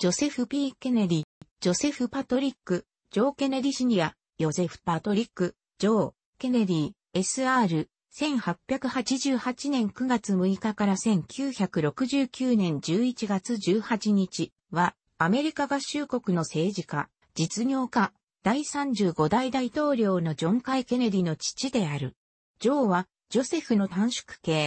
ジョセフ・ P・ ケネディ、ジョセフ・パトリック、ジョー・ケネディシニア、ヨゼフ・パトリック、ジョー、ケネディ、SR、1888年9月6日から1969年11月18日は、アメリカ合衆国の政治家、実業家、第35代大統領のジョン・カイ・ケネディの父である。ジョーは、ジョセフの短縮系。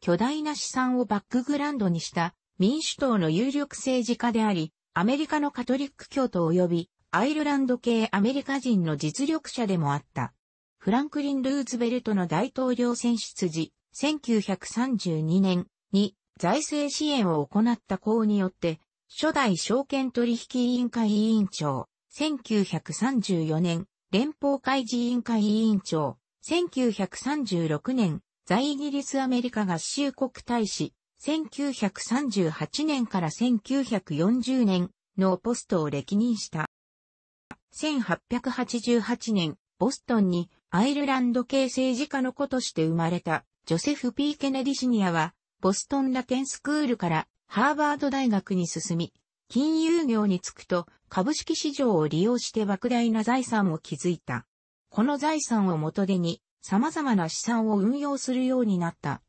巨大な資産をバックグラウンドにした民主党の有力政治家であり、アメリカのカトリック教徒及びアイルランド系アメリカ人の実力者でもあった。フランクリン・ルーズベルトの大統領選出時、1932年に財政支援を行った功によって、初代証券取引委員会委員長、1934年、連邦会議委員会委員長、1936年、在イギリスアメリカ合衆国大使、1938年から1940年のポストを歴任した。1888年、ボストンにアイルランド系政治家の子として生まれたジョセフ・ P・ ケネディシニアは、ボストンラテンスクールからハーバード大学に進み、金融業に就くと株式市場を利用して莫大な財産を築いた。この財産を元手に様々な資産を運用するようになった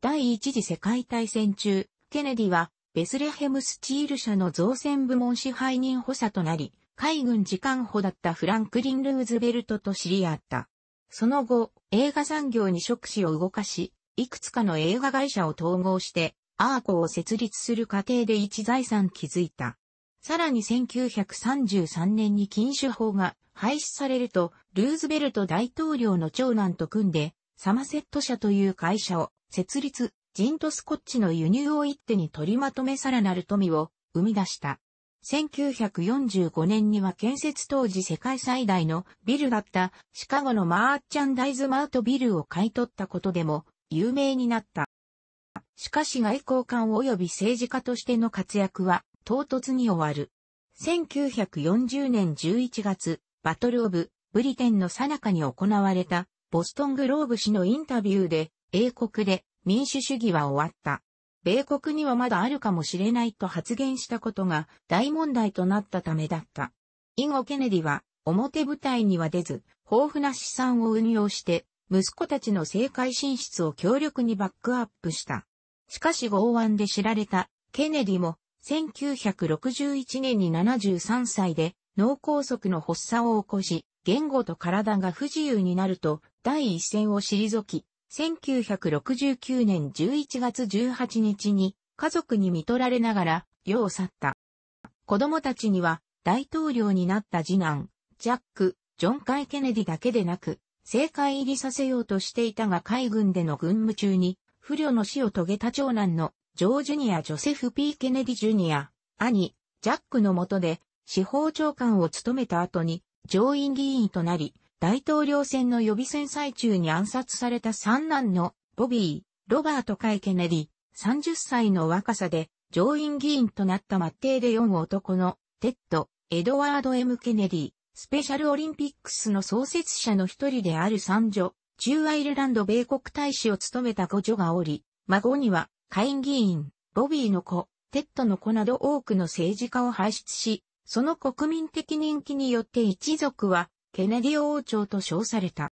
第一次世界大戦中、ケネディはベスレヘムスチール社の造船部門支配人補佐となり、海軍次官補だったフランクリン・ルーズベルトと知り合った。その後、映画産業に触手を動かし、いくつかの映画会社を統合して、アーコを設立する過程で一財産築いた。さらに1933年に禁酒法が廃止されると、ルーズベルト大統領の長男と組んで、サマセット社という会社を設立、ジンとスコッチの輸入を一手に取りまとめさらなる富を生み出した。1945年には建設当時世界最大のビルだったシカゴのマーチャンダイズマートビルを買い取ったことでも有名になった。しかし外交官及び政治家としての活躍は唐突に終わる。1940年11月、バトルオブブリテンの最中に行われたボストングローブ氏のインタビューで英国で民主主義は終わった。米国にはまだあるかもしれないと発言したことが大問題となったためだった。以後ケネディは表舞台には出ず、豊富な資産を運用して、息子たちの政界進出を強力にバックアップした。しかし剛腕で知られたケネディも1961年に73歳で脳梗塞の発作を起こし、言語と体が不自由になると第一線を退き、1969年11月18日に家族に見取られながら世を去った。子供たちには大統領になった次男、ジャック、ジョン・カイ・ケネディだけでなく、政界入りさせようとしていたが海軍での軍務中に、不慮の死を遂げた長男のジョー・ジュニア・ジョセフ・ P・ ケネディ・ジュニア、兄、ジャックの下で司法長官を務めた後に上院議員となり、大統領選の予備選最中に暗殺された三男のボビー、ロバート・カイ・ケネディ、30歳の若さで上院議員となったマッテーでヨ男のテッド、エドワード・ M・ ケネディ、スペシャルオリンピックスの創設者の一人である三女、中アイルランド米国大使を務めた五女がおり、孫には、下院議員、ボビーの子、テッドの子など多くの政治家を輩出し、その国民的人気によって一族はケネディ王朝と称された。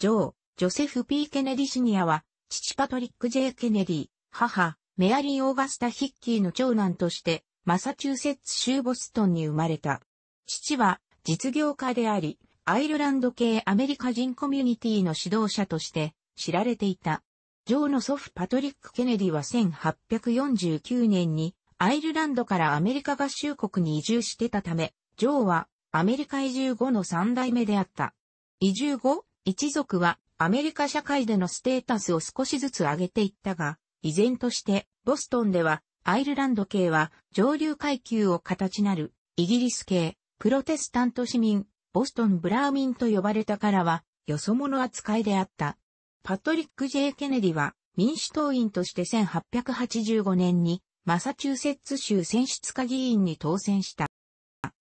ジョー、ジョセフ・ P・ ケネディシニアは、父パトリック・ J・ ケネディ、母、メアリー・オーガスタ・ヒッキーの長男として、マサチューセッツ州ボストンに生まれた。父は、実業家であり、アイルランド系アメリカ人コミュニティの指導者として知られていた。ジョーの祖父パトリック・ケネディは1849年にアイルランドからアメリカ合衆国に移住してたため、ジョーはアメリカ移住後の三代目であった。移住後、一族はアメリカ社会でのステータスを少しずつ上げていったが、依然としてボストンではアイルランド系は上流階級を形なるイギリス系プロテスタント市民ボストンブラーミンと呼ばれたからはよそ者扱いであった。パトリック・ J・ ケネディは民主党員として1885年にマサチューセッツ州選出下議員に当選した。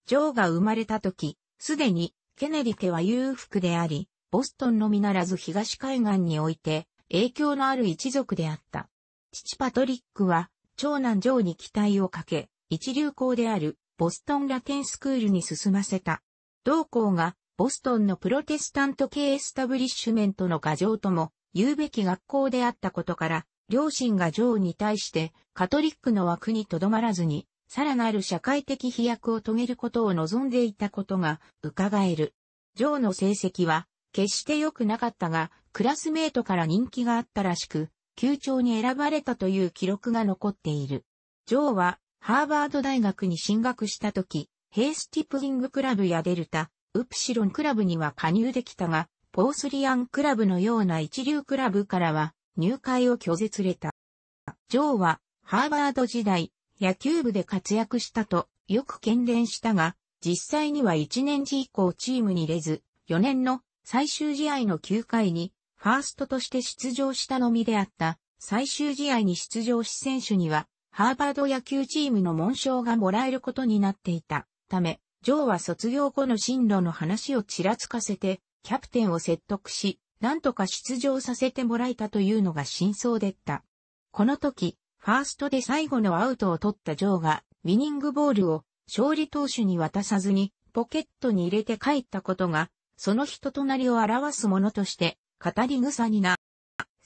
ジョーが生まれた時、すでにケネディ家は裕福であり、ボストンのみならず東海岸において影響のある一族であった。父パトリックは、長男ジョーに期待をかけ、一流校であるボストンラテンスクールに進ませた。同校がボストンのプロテスタント系エスタブリッシュメントの画像とも言うべき学校であったことから、両親がジョーに対してカトリックの枠にとどまらずにさらなる社会的飛躍を遂げることを望んでいたことが伺える。ジョーの成績は決して良くなかったが、クラスメートから人気があったらしく、球長に選ばれたという記録が残っている。ジョーはハーバード大学に進学した時、ヘイスティプリングクラブやデルタ、ウプシロンクラブには加入できたが、ポースリアンクラブのような一流クラブからは入会を拒絶れた。ジョーはハーバード時代、野球部で活躍したとよく喧伝したが、実際には1年次以降チームに入れず、4年の最終試合の9回に、ファーストとして出場したのみであった、最終試合に出場し選手には、ハーバード野球チームの紋章がもらえることになっていたため、ジョーは卒業後の進路の話をちらつかせて、キャプテンを説得し、なんとか出場させてもらえたというのが真相でった。この時、ファーストで最後のアウトを取ったジョーが、ウィニングボールを勝利投手に渡さずに、ポケットに入れて帰ったことが、その人となりを表すものとして、語り草にな。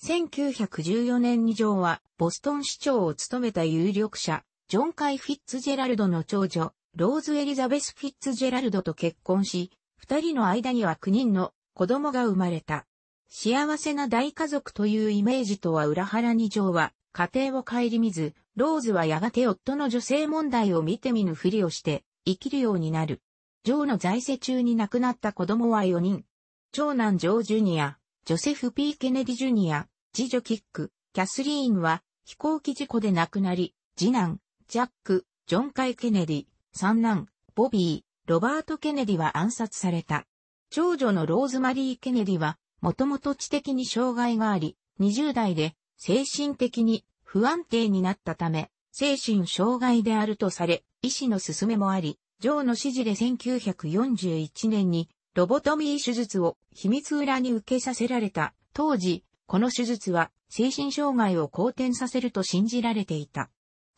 1914年にジョーは、ボストン市長を務めた有力者、ジョン・カイ・フィッツジェラルドの長女、ローズ・エリザベス・フィッツジェラルドと結婚し、二人の間には9人の子供が生まれた。幸せな大家族というイメージとは裏腹にジョーは、家庭を顧みず、ローズはやがて夫の女性問題を見て見ぬふりをして、生きるようになる。ジョーの在世中に亡くなった子供は4人。長男ジョー・ジュニア、ジョセフ・ P・ ケネディ・ジュニア、次女キック、キャスリーンは飛行機事故で亡くなり、次男、ジャック、ジョン・カイ・ケネディ、三男、ボビー、ロバート・ケネディは暗殺された。長女のローズマリー・ケネディは、もともと知的に障害があり、20代で精神的に不安定になったため、精神障害であるとされ、医師の勧めもあり、ジョーの指示で1941年にロボトミー手術を秘密裏に受けさせられた。当時、この手術は精神障害を好転させると信じられていた。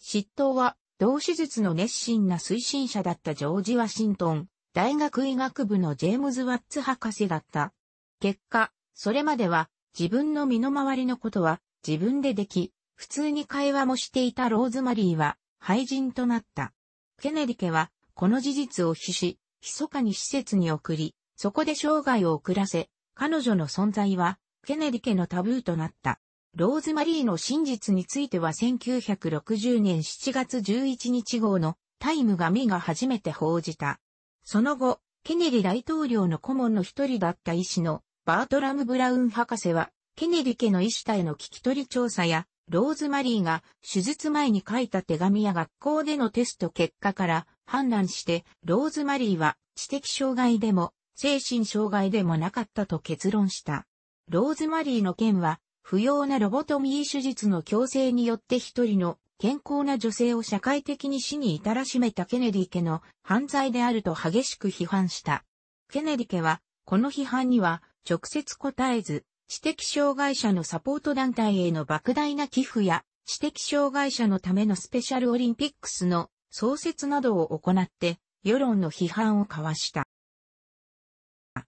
執刀は同手術の熱心な推進者だったジョージ・ワシントン、大学医学部のジェームズ・ワッツ博士だった。結果、それまでは自分の身の回りのことは自分ででき、普通に会話もしていたローズマリーは廃人となった。ケネディ家はこの事実を非し、密かに施設に送り、そこで生涯を送らせ、彼女の存在はケネディ家のタブーとなった。ローズマリーの真実については1960年7月11日号のタイムがミが初めて報じた。その後、ケネディ大統領の顧問の一人だった医師のバートラム・ブラウン博士はケネディ家の医師たへの聞き取り調査や、ローズマリーが手術前に書いた手紙や学校でのテスト結果から判断して、ローズマリーは知的障害でも精神障害でもなかったと結論した。ローズマリーの件は、不要なロボトミー手術の強制によって一人の健康な女性を社会的に死に至らしめたケネディ家の犯罪であると激しく批判した。ケネディ家は、この批判には直接答えず、知的障害者のサポート団体への莫大な寄付や、知的障害者のためのスペシャルオリンピックスの創設などを行って、世論の批判を交わした。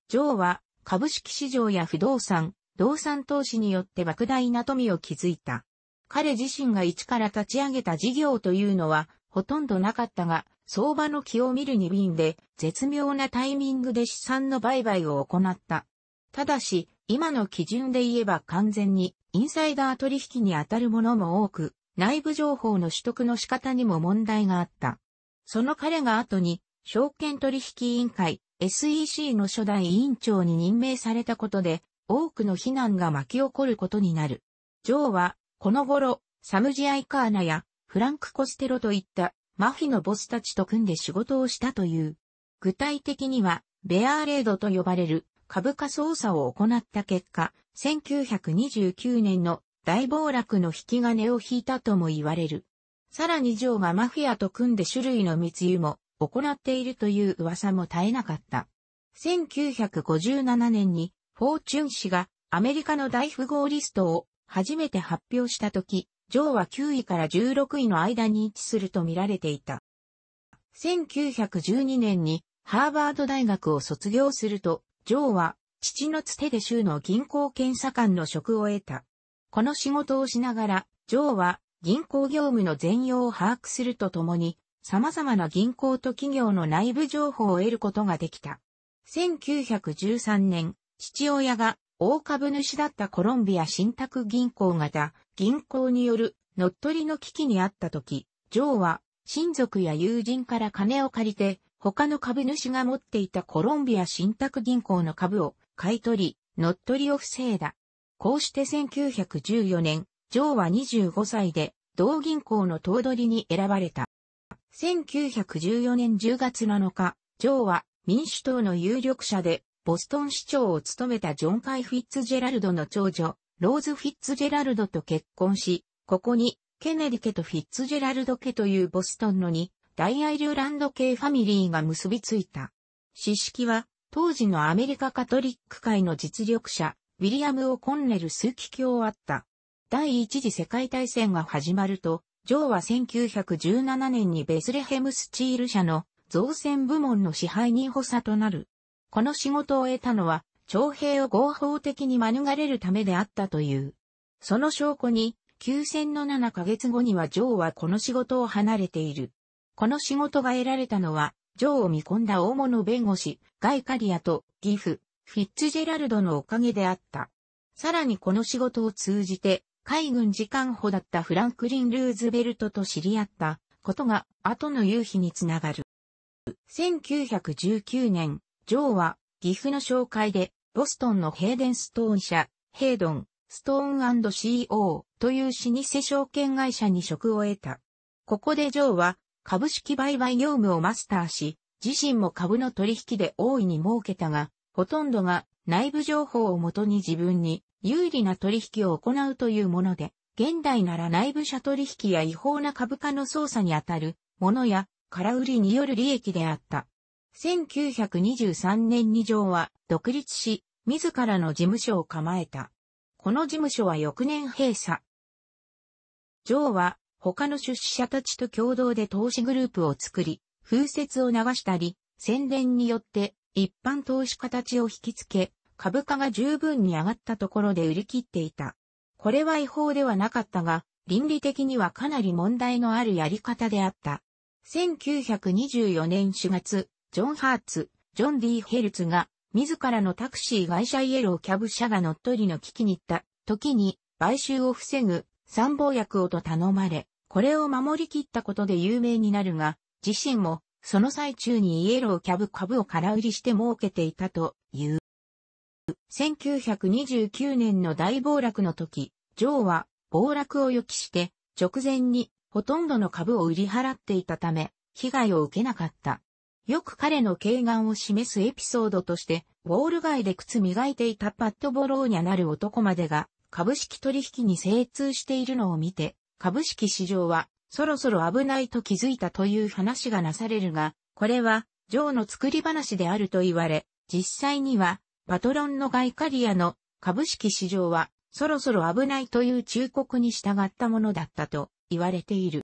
ジョーは、株式市場や不動産、動産投資によって莫大な富を築いた。彼自身が一から立ち上げた事業というのは、ほとんどなかったが、相場の気を見るに便で、絶妙なタイミングで資産の売買を行った。ただし、今の基準で言えば完全にインサイダー取引に当たるものも多く、内部情報の取得の仕方にも問題があった。その彼が後に、証券取引委員会 SEC の初代委員長に任命されたことで、多くの非難が巻き起こることになる。ジョーは、この頃、サムジアイカーナやフランク・コステロといったマフィのボスたちと組んで仕事をしたという。具体的には、ベアーレードと呼ばれる株価操作を行った結果、1929年の大暴落の引き金を引いたとも言われる。さらにジョーがマフィアと組んで種類の密輸も行っているという噂も絶えなかった。1957年にフォーチュン氏がアメリカの大富豪リストを初めて発表したとき、ーは9位から16位の間に位置すると見られていた。1912年にハーバード大学を卒業すると、ジョーは、父のつてで州の銀行検査官の職を得た。この仕事をしながら、ジョーは、銀行業務の全容を把握するとともに、様々な銀行と企業の内部情報を得ることができた。1913年、父親が大株主だったコロンビア信託銀行型銀行による乗っ取りの危機にあった時、ジョーは親族や友人から金を借りて他の株主が持っていたコロンビア信託銀行の株を買い取り、乗っ取りを防いだ。こうして1914年、ジョーは25歳で同銀行の頭取に選ばれた。1914年10月7日、ジョーは民主党の有力者でボストン市長を務めたジョン・カイ・フィッツジェラルドの長女、ローズ・フィッツジェラルドと結婚し、ここにケネディ家とフィッツジェラルド家というボストンの2大アイルランド系ファミリーが結びついた。詩式は、当時のアメリカカトリック界の実力者、ウィリアム・オ・コンネルーキ教あった。第一次世界大戦が始まると、ジョーは1917年にベスレヘムスチール社の造船部門の支配人補佐となる。この仕事を得たのは、徴兵を合法的に免れるためであったという。その証拠に、休戦の7ヶ月後にはジョーはこの仕事を離れている。この仕事が得られたのは、ジョーを見込んだ大物弁護士、ガイカリアとギフ、フィッツジェラルドのおかげであった。さらにこの仕事を通じて、海軍次官補だったフランクリン・ルーズベルトと知り合ったことが後の夕日につながる。1919年、ジョーは岐阜の紹介でボストンのヘイデンストーン社、ヘイドン、ストーン &CO という老舗証券会社に職を得た。ここでジョーは株式売買業務をマスターし、自身も株の取引で大いに儲けたが、ほとんどが内部情報をもとに自分に有利な取引を行うというもので、現代なら内部者取引や違法な株価の操作にあたるものや空売りによる利益であった。1923年に上は独立し、自らの事務所を構えた。この事務所は翌年閉鎖。上は他の出資者たちと共同で投資グループを作り、風説を流したり、宣伝によって一般投資家たちを引きつけ、株価が十分に上がったところで売り切っていた。これは違法ではなかったが、倫理的にはかなり問題のあるやり方であった。1924年4月、ジョン・ハーツ、ジョン・ディ・ヘルツが、自らのタクシー会社イエローキャブ社が乗っ取りの危機に行った時に、買収を防ぐ参謀役をと頼まれ、これを守り切ったことで有名になるが、自身も、その最中にイエローキャブ株を空売りして儲けていたという。1929年の大暴落の時、ジョーは暴落を予期して直前にほとんどの株を売り払っていたため、被害を受けなかった。よく彼の軽眼を示すエピソードとして、ウォール街で靴磨いていたパッドボローニャなる男までが、株式取引に精通しているのを見て、株式市場は、そろそろ危ないと気づいたという話がなされるが、これは、ジョーの作り話であると言われ、実際には、パトロンのガイカリアの株式市場は、そろそろ危ないという忠告に従ったものだったと言われている。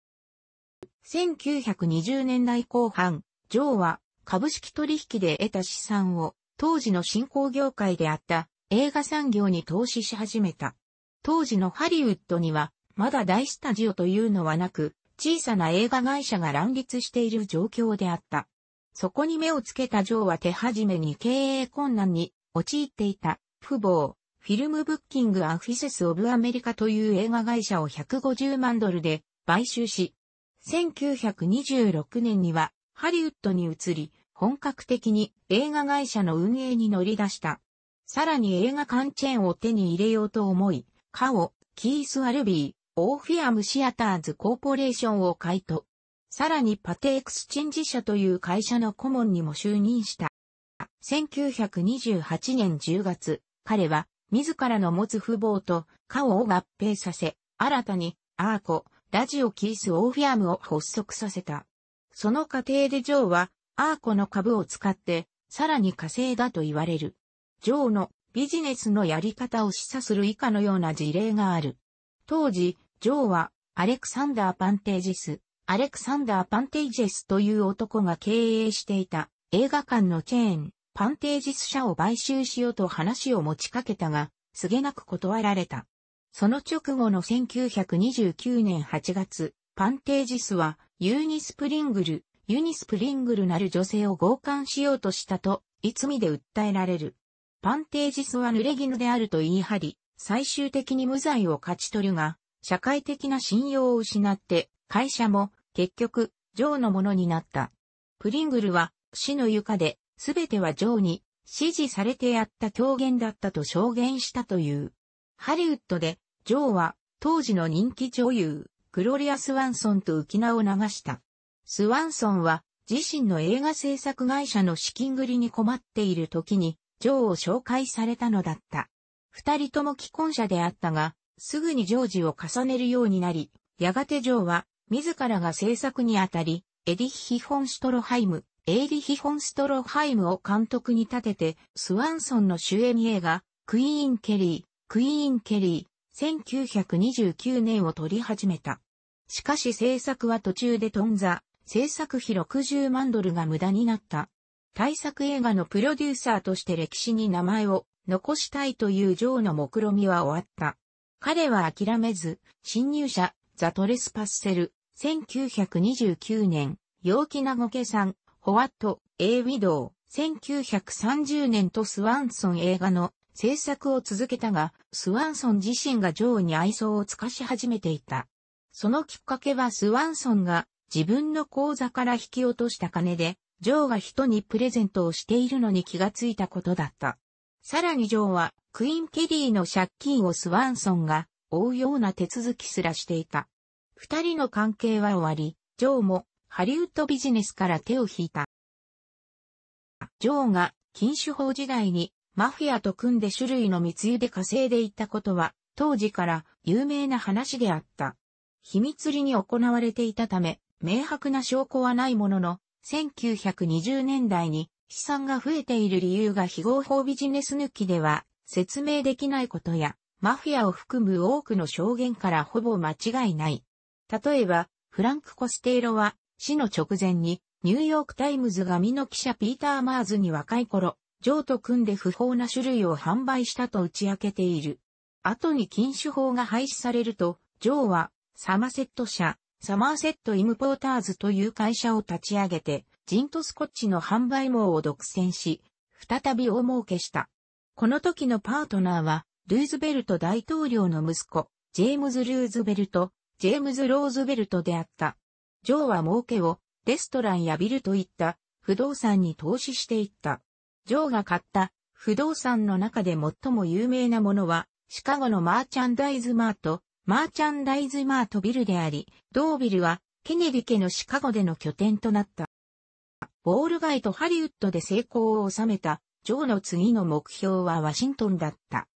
1920年代後半、ジョーは株式取引で得た資産を当時の新興業界であった映画産業に投資し始めた。当時のハリウッドにはまだ大スタジオというのはなく、小さな映画会社が乱立している状況であった。そこに目をつけたジョーは手始めに経営困難に陥っていた、父母、フィルムブッキング・アフィセス・オブ・アメリカという映画会社を150万ドルで買収し、1926年にはハリウッドに移り、本格的に映画会社の運営に乗り出した。さらに映画館チェーンを手に入れようと思い、カオ、キース・アルビー、オーフィアムシアターズコーポレーションを買いと、さらにパテエクスチェンジ社という会社の顧問にも就任した。1928年10月、彼は自らの持つ父母と家を合併させ、新たにアーコ、ラジオキースオーフィアムを発足させた。その過程でジョーはアーコの株を使ってさらに稼いだと言われる。ジョーのビジネスのやり方を示唆する以下のような事例がある。当時、ジョーは、アレクサンダー・パンテージス、アレクサンダー・パンテージスという男が経営していた映画館のチェーン、パンテージス社を買収しようと話を持ちかけたが、すげなく断られた。その直後の1929年8月、パンテージスは、ユーニスプリングル、ユニスプリングルなる女性を強姦しようとしたと、いつみで訴えられる。パンテージスは濡れ衣であると言い張り、最終的に無罪を勝ち取るが、社会的な信用を失って、会社も結局、ジョーのものになった。プリングルは、死の床で、すべてはジョーに、指示されてやった狂言だったと証言したという。ハリウッドで、ジョーは、当時の人気女優、グロリア・スワンソンと浮き名を流した。スワンソンは、自身の映画制作会社の資金繰りに困っている時に、ジョーを紹介されたのだった。二人とも既婚者であったが、すぐにジョージを重ねるようになり、やがてジョーは、自らが制作にあたり、エディヒ・フォン・ストロハイム、エイリヒ・フォン・ストロハイムを監督に立てて、スワンソンの主演映画、クイーン・ケリー、クイーン・ケリー、1929年を撮り始めた。しかし制作は途中で頓挫、制作費60万ドルが無駄になった。大作映画のプロデューサーとして歴史に名前を残したいというジョーの目論みは終わった。彼は諦めず、侵入者、ザ・トレスパッセル、1929年、陽気なごけさん、ホワット、エイ・ウィドウ、1930年とスワンソン映画の制作を続けたが、スワンソン自身がジョーに愛想を尽かし始めていた。そのきっかけはスワンソンが自分の口座から引き落とした金で、ジョーが人にプレゼントをしているのに気がついたことだった。さらにジョーはクイン・ケリーの借金をスワンソンが追うような手続きすらしていた。二人の関係は終わり、ジョーもハリウッドビジネスから手を引いた。ジョーが禁酒法時代にマフィアと組んで種類の密輸で稼いでいたことは当時から有名な話であった。秘密裏に行われていたため、明白な証拠はないものの、1920年代に資産が増えている理由が非合法ビジネス抜きでは説明できないことや、マフィアを含む多くの証言からほぼ間違いない。例えば、フランク・コステイロは、死の直前に、ニューヨークタイムズが紙の記者ピーター・マーズに若い頃、ジョーと組んで不法な種類を販売したと打ち明けている。後に禁酒法が廃止されると、ジョーは、サマセット社、サマーセットイムポーターズという会社を立ち上げて、ジントスコッチの販売網を独占し、再び大儲けした。この時のパートナーは、ルーズベルト大統領の息子、ジェームズ・ルーズベルト、ジェームズ・ローズベルトであった。ジョーは儲けを、レストランやビルといった、不動産に投資していった。ジョーが買った、不動産の中で最も有名なものは、シカゴのマーチャンダイズマート、マーチャンダイズマートビルであり、同ビルは、ケネディ家のシカゴでの拠点となった。ウォール街とハリウッドで成功を収めたジョーの次の目標はワシントンだった。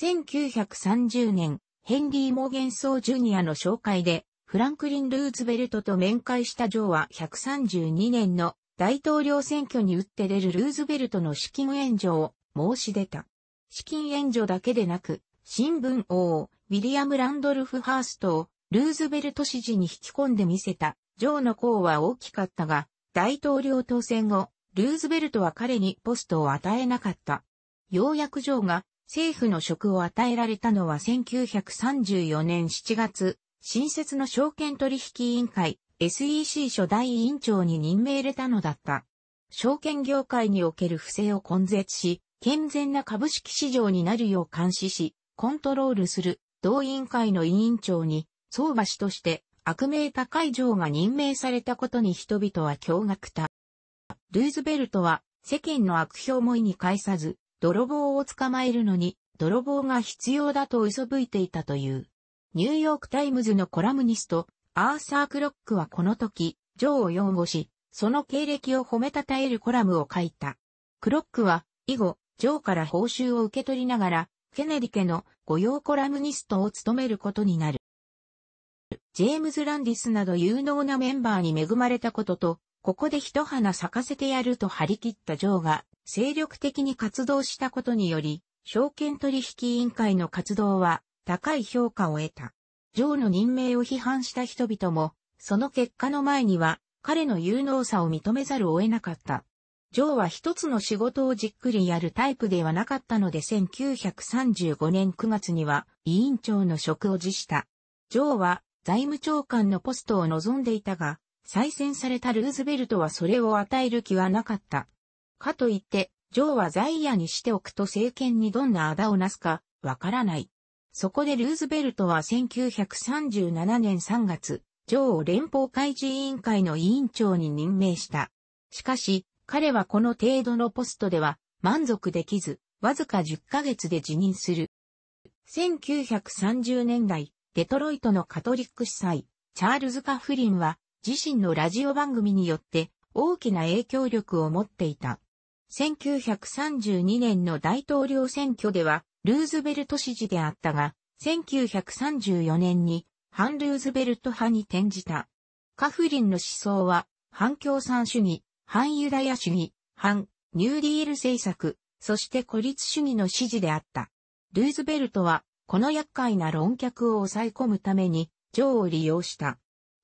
1930年、ヘンリー・モーゲンソー・ジュニアの紹介で、フランクリン・ルーズベルトと面会したジョーは132年の大統領選挙に打って出るルーズベルトの資金援助を申し出た。資金援助だけでなく、新聞王、ウィリアム・ランドルフ・ハーストをルーズベルト支持に引き込んでみせた。ジョーの功は大きかったが、大統領当選後、ルーズベルトは彼にポストを与えなかった。ようやくジョーが政府の職を与えられたのは1934年7月、新設の証券取引委員会 SEC 初代委員長に任命れたのだった。証券業界における不正を根絶し、健全な株式市場になるよう監視し、コントロールする同委員会の委員長に、相場師として悪名高い上が任命されたことに人々は驚愕た。ルーズベルトは世間の悪評も意に介さず、泥棒を捕まえるのに、泥棒が必要だと嘘吹いていたという。ニューヨークタイムズのコラムニスト、アーサー・クロックはこの時、ジョーを擁護し、その経歴を褒めたたえるコラムを書いた。クロックは、以後、ジョーから報酬を受け取りながら、ケネディ家の御用コラムニストを務めることになる。ジェームズ・ランディスなど有能なメンバーに恵まれたことと、ここで一花咲かせてやると張り切ったジョーが精力的に活動したことにより、証券取引委員会の活動は高い評価を得た。ジョーの任命を批判した人々も、その結果の前には彼の有能さを認めざるを得なかった。ジョーは一つの仕事をじっくりやるタイプではなかったので1935年9月には委員長の職を辞した。ジョーは財務長官のポストを望んでいたが、再選されたルーズベルトはそれを与える気はなかった。かといって、ジョーは在野にしておくと政権にどんなあだをなすか、わからない。そこでルーズベルトは1937年3月、ジョーを連邦開示委員会の委員長に任命した。しかし、彼はこの程度のポストでは満足できず、わずか10ヶ月で辞任する。1930年代、デトロイトのカトリック司祭、チャールズ・カフリンは自身のラジオ番組によって大きな影響力を持っていた。1932年の大統領選挙では、ルーズベルト支持であったが、1934年に反ルーズベルト派に転じた。カフリンの思想は、反共産主義、反ユダヤ主義、反ニューディール政策、そして孤立主義の支持であった。ルーズベルトは、この厄介な論客を抑え込むために、女王を利用した。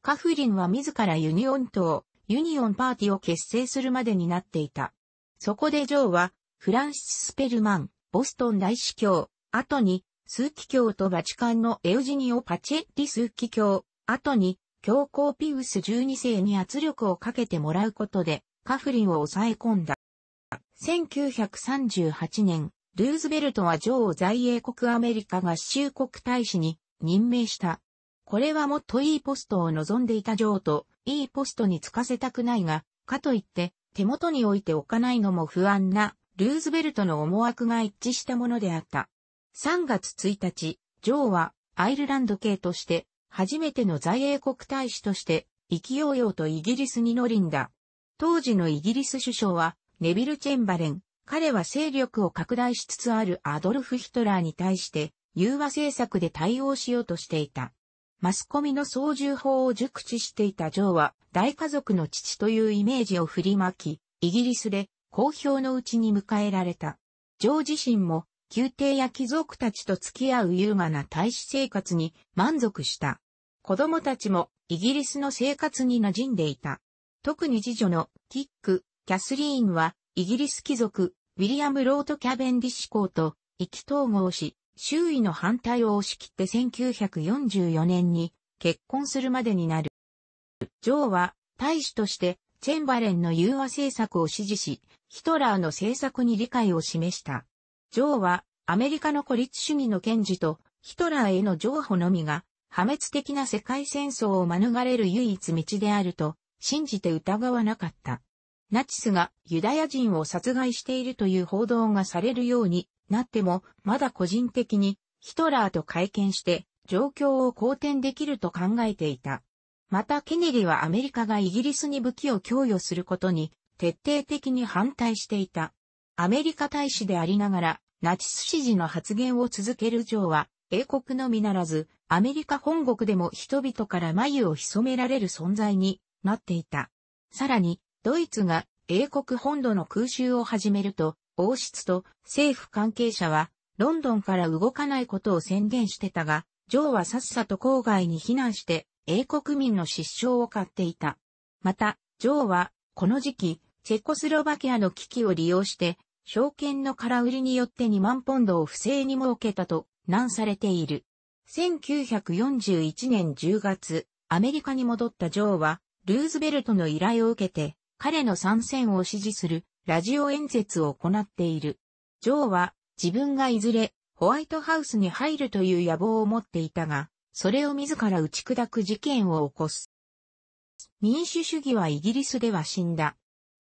カフリンは自らユニオン党、ユニオンパーティを結成するまでになっていた。そこでジョーは、フランシス・スペルマン、ボストン大司教、後に、スーキ教とバチカンのエウジニオ・パチェッリーキ教、後に、教皇ピウス12世に圧力をかけてもらうことで、カフリンを抑え込んだ。1938年、ルーズベルトはジョーを在英国アメリカ合衆国大使に任命した。これはもっといいポストを望んでいたジョーと、いいポストにつかせたくないが、かといって、手元に置いておかないのも不安な、ルーズベルトの思惑が一致したものであった。3月1日、ジョーは、アイルランド系として、初めての在英国大使として、意よ揚よとイギリスに乗りんだ。当時のイギリス首相は、ネビル・チェンバレン。彼は勢力を拡大しつつあるアドルフ・ヒトラーに対して、融和政策で対応しようとしていた。マスコミの操縦法を熟知していたジョーは、大家族の父というイメージを振りまき、イギリスで好評のうちに迎えられた。ジョー自身も、宮廷や貴族たちと付き合う優雅な大使生活に満足した。子供たちもイギリスの生活に馴染んでいた。特に次女のキック、キャスリーンはイギリス貴族、ウィリアム・ロート・キャベンディ志シと意気統合し、周囲の反対を押し切って1944年に結婚するまでになる。ジョーは大使としてチェンバレンの融和政策を支持し、ヒトラーの政策に理解を示した。ジョーはアメリカの孤立主義の堅持とヒトラーへの譲歩のみが破滅的な世界戦争を免れる唯一道であると信じて疑わなかった。ナチスがユダヤ人を殺害しているという報道がされるようになっても、まだ個人的にヒトラーと会見して、状況を好転できると考えていた。またケネディはアメリカがイギリスに武器を供与することに徹底的に反対していた。アメリカ大使でありながら、ナチス支持の発言を続けるジョーは、英国のみならず、アメリカ本国でも人々から眉を潜められる存在になっていた。さらに、ドイツが英国本土の空襲を始めると、王室と政府関係者は、ロンドンから動かないことを宣言してたが、ジョーはさっさと郊外に避難して、英国民の失笑を買っていた。また、ジョーは、この時期、チェコスロバキアの危機を利用して、証券の空売りによって2万ポンドを不正に設けたと、難されている。1941年10月、アメリカに戻ったジョーは、ルーズベルトの依頼を受けて、彼の参戦を支持するラジオ演説を行っている。ジョーは自分がいずれホワイトハウスに入るという野望を持っていたが、それを自ら打ち砕く事件を起こす。民主主義はイギリスでは死んだ。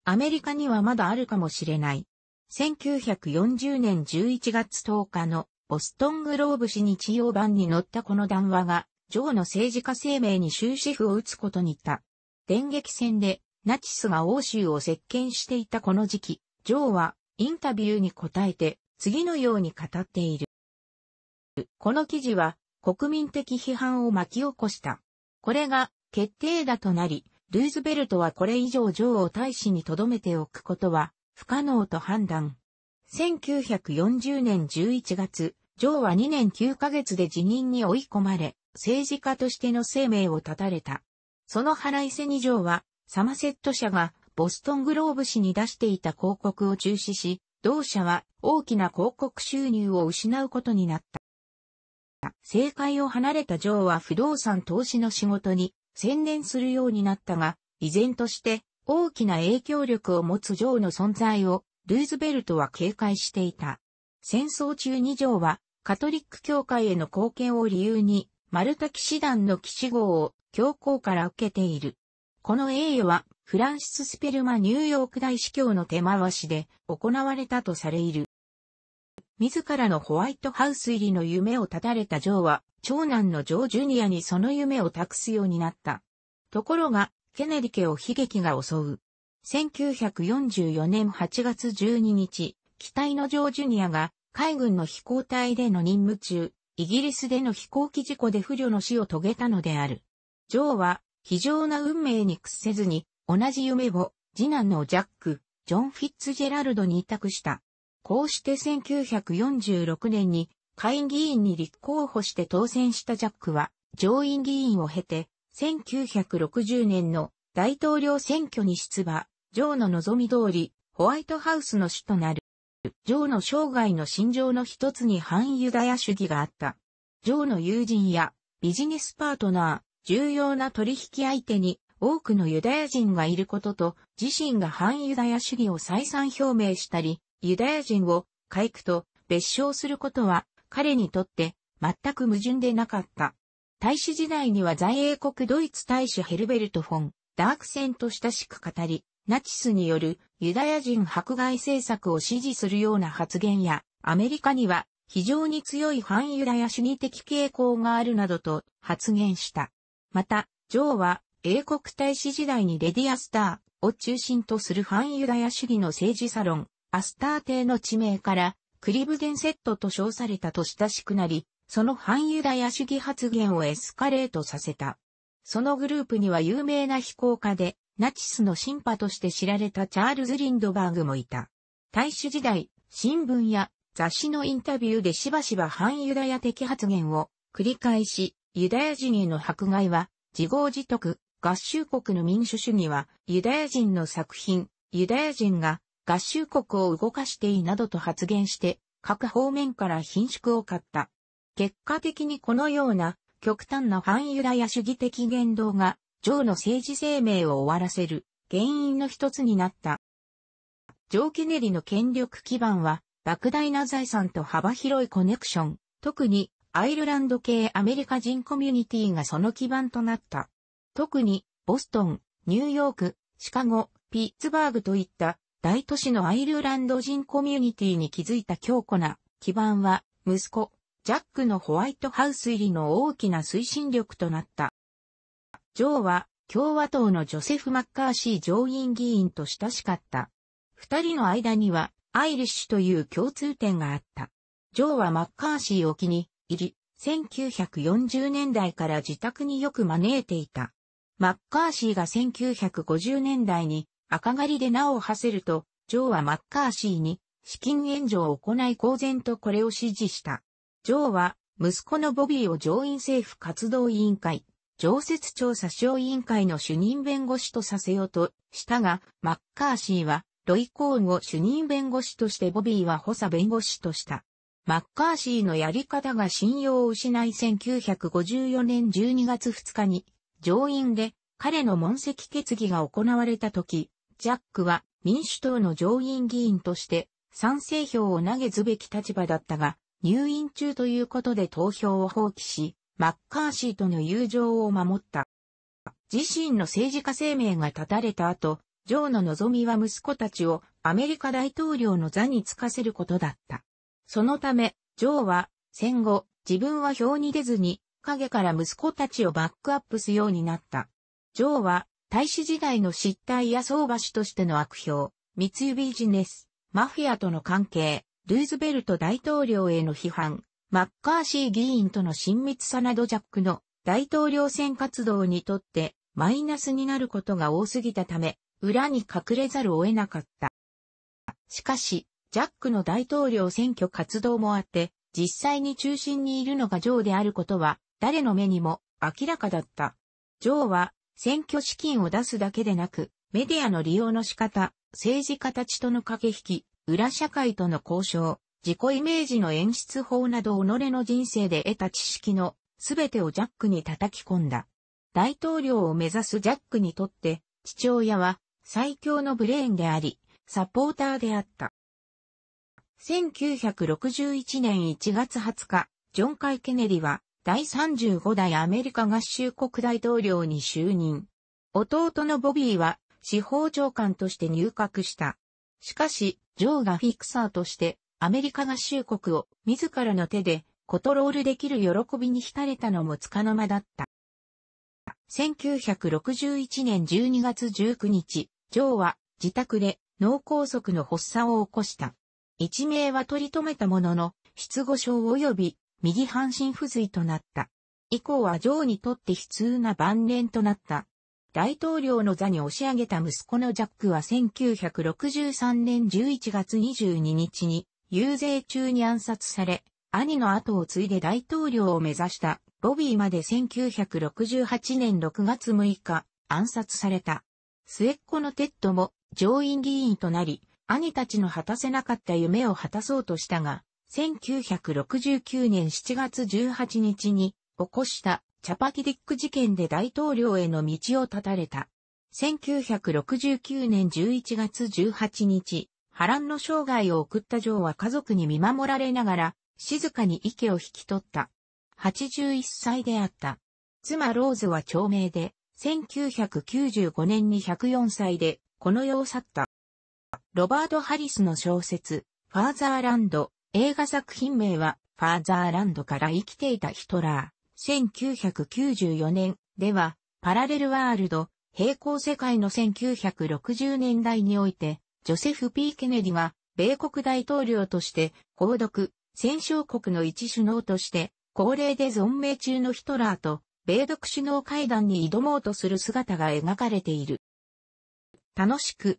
アメリカにはまだあるかもしれない。1940年11月10日のボストングローブ紙日曜版に載ったこの談話が、ジョーの政治家生命に終止符を打つことにいた。電撃戦でナチスが欧州を席巻していたこの時期、ジョーはインタビューに答えて次のように語っている。この記事は国民的批判を巻き起こした。これが決定打となり、ルーズベルトはこれ以上ジョーを大使に留めておくことは不可能と判断。1940年11月、ジョーは2年9ヶ月で辞任に追い込まれ、政治家としての生命を絶たれた。その腹いせにジョーはサマセット社がボストングローブ氏に出していた広告を中止し、同社は大きな広告収入を失うことになった。政界を離れたジョーは不動産投資の仕事に専念するようになったが、依然として大きな影響力を持つジョーの存在をルーズベルトは警戒していた。戦争中にジョーはカトリック教会への貢献を理由にマルタ騎士団の騎士号を教皇から受けている。この栄誉は、フランシス・スペルマニューヨーク大司教の手回しで行われたとされる。自らのホワイトハウス入りの夢を絶たれたジョーは、長男のジョー・ジュニアにその夢を託すようになった。ところが、ケネディ家を悲劇が襲う。1944年8月12日、機体のジョー・ジュニアが海軍の飛行隊での任務中、イギリスでの飛行機事故で不慮の死を遂げたのである。ジョーは非常な運命に屈せずに、同じ夢を、次男のジャック、ジョン・フィッツジェラルドに委託した。こうして1946年に、下院議員に立候補して当選したジャックは、上院議員を経て、1960年の大統領選挙に出馬、ジョーの望み通り、ホワイトハウスの主となる。ジョーの生涯の心情の一つに反ユダヤ主義があった。ジョーの友人やビジネスパートナ重要な取引相手に多くのユダヤ人がいることと、自身が反ユダヤ主義を再三表明したり、ユダヤ人を回復と別称することは彼にとって全く矛盾でなかった。大使時代には在英国ドイツ大使ヘルベルト・フォン、ダークセンと親しく語り、ナチスによるユダヤ人迫害政策を支持するような発言や、アメリカには非常に強い反ユダヤ主義的傾向があるなどと発言した。また、ジョーは英国大使時代にレディアスターを中心とする反ユダヤ主義の政治サロン、アスター帝の地名から、クリブデンセットと称されたと親しくなり、その反ユダヤ主義発言をエスカレートさせた。そのグループには有名な非行家で、ナチスの神派として知られたチャールズ・リンドバーグもいた。大使時代、新聞や雑誌のインタビューでしばしば反ユダヤ的発言を繰り返し、ユダヤ人への迫害は、自業自得、合衆国の民主主義は、ユダヤ人の作品、ユダヤ人が合衆国を動かしていいなどと発言して、各方面から貧縮を買った。結果的にこのような極端な反ユダヤ主義的言動が、ジョーの政治生命を終わらせる原因の一つになった。ジョー・ケネリの権力基盤は、莫大な財産と幅広いコネクション、特にアイルランド系アメリカ人コミュニティがその基盤となった。特に、ボストン、ニューヨーク、シカゴ、ピッツバーグといった大都市のアイルランド人コミュニティに築いた強固な基盤は、息子、ジャックのホワイトハウス入りの大きな推進力となった。ジョーは共和党のジョセフ・マッカーシー上院議員と親しかった。二人の間にはアイリッシュという共通点があった。ジョーはマッカーシーを気に入り、1940年代から自宅によく招いていた。マッカーシーが1950年代に赤狩りで名を馳せると、ジョーはマッカーシーに資金援助を行い公然とこれを支持した。ジョーは息子のボビーを上院政府活動委員会、常設調査小委員会の主任弁護士とさせようとしたが、マッカーシーはロイ・コーンを主任弁護士としてボビーは補佐弁護士とした。マッカーシーのやり方が信用を失い1954年12月2日に上院で彼の問責決議が行われた時、ジャックは民主党の上院議員として賛成票を投げずべき立場だったが、入院中ということで投票を放棄し、マッカーシーとの友情を守った。自身の政治家生命が絶たれた後、ジョーの望みは息子たちをアメリカ大統領の座につかせることだった。そのため、ジョーは、戦後、自分は表に出ずに、影から息子たちをバックアップすようになった。ジョーは、大使時代の失態や相場師としての悪評、密輸ビジネス、マフィアとの関係、ルーズベルト大統領への批判、マッカーシー議員との親密さなどジャックの大統領選活動にとってマイナスになることが多すぎたため、裏に隠れざるを得なかった。しかし、ジャックの大統領選挙活動もあって、実際に中心にいるのがジョーであることは、誰の目にも明らかだった。ジョーは、選挙資金を出すだけでなく、メディアの利用の仕方、政治家たちとの駆け引き、裏社会との交渉、自己イメージの演出法など己の人生で得た知識の全てをジャックに叩き込んだ。大統領を目指すジャックにとって、父親は最強のブレーンであり、サポーターであった。1961年1月20日、ジョン・カイ・ケネディは第35代アメリカ合衆国大統領に就任。弟のボビーは司法長官として入閣した。しかし、ジョーがフィクサーとしてアメリカ合衆国を自らの手でコトロールできる喜びに浸れたのもつかの間だった。1961年12月19日、ジョーは自宅で脳梗塞の発作を起こした。一命は取り留めたものの、失語症及び右半身不随となった。以降はジョーにとって悲痛な晩年となった。大統領の座に押し上げた息子のジャックは1963年11月22日に遊説中に暗殺され、兄の後を継いで大統領を目指したロビーまで1968年6月6日暗殺された。末っ子のテッドも上院議員となり、兄たちの果たせなかった夢を果たそうとしたが、1969年7月18日に起こしたチャパキディック事件で大統領への道を断たれた。1969年11月18日、波乱の生涯を送ったジョーは家族に見守られながら、静かに息を引き取った。81歳であった。妻ローズは長命で、1995年に104歳で、この世を去った。ロバート・ハリスの小説、ファーザーランド、映画作品名は、ファーザーランドから生きていたヒトラー、1994年では、パラレルワールド、平行世界の1960年代において、ジョセフ・ P・ ケネディは、米国大統領として、公読、戦勝国の一首脳として、高齢で存命中のヒトラーと、米独首脳会談に挑もうとする姿が描かれている。楽しく、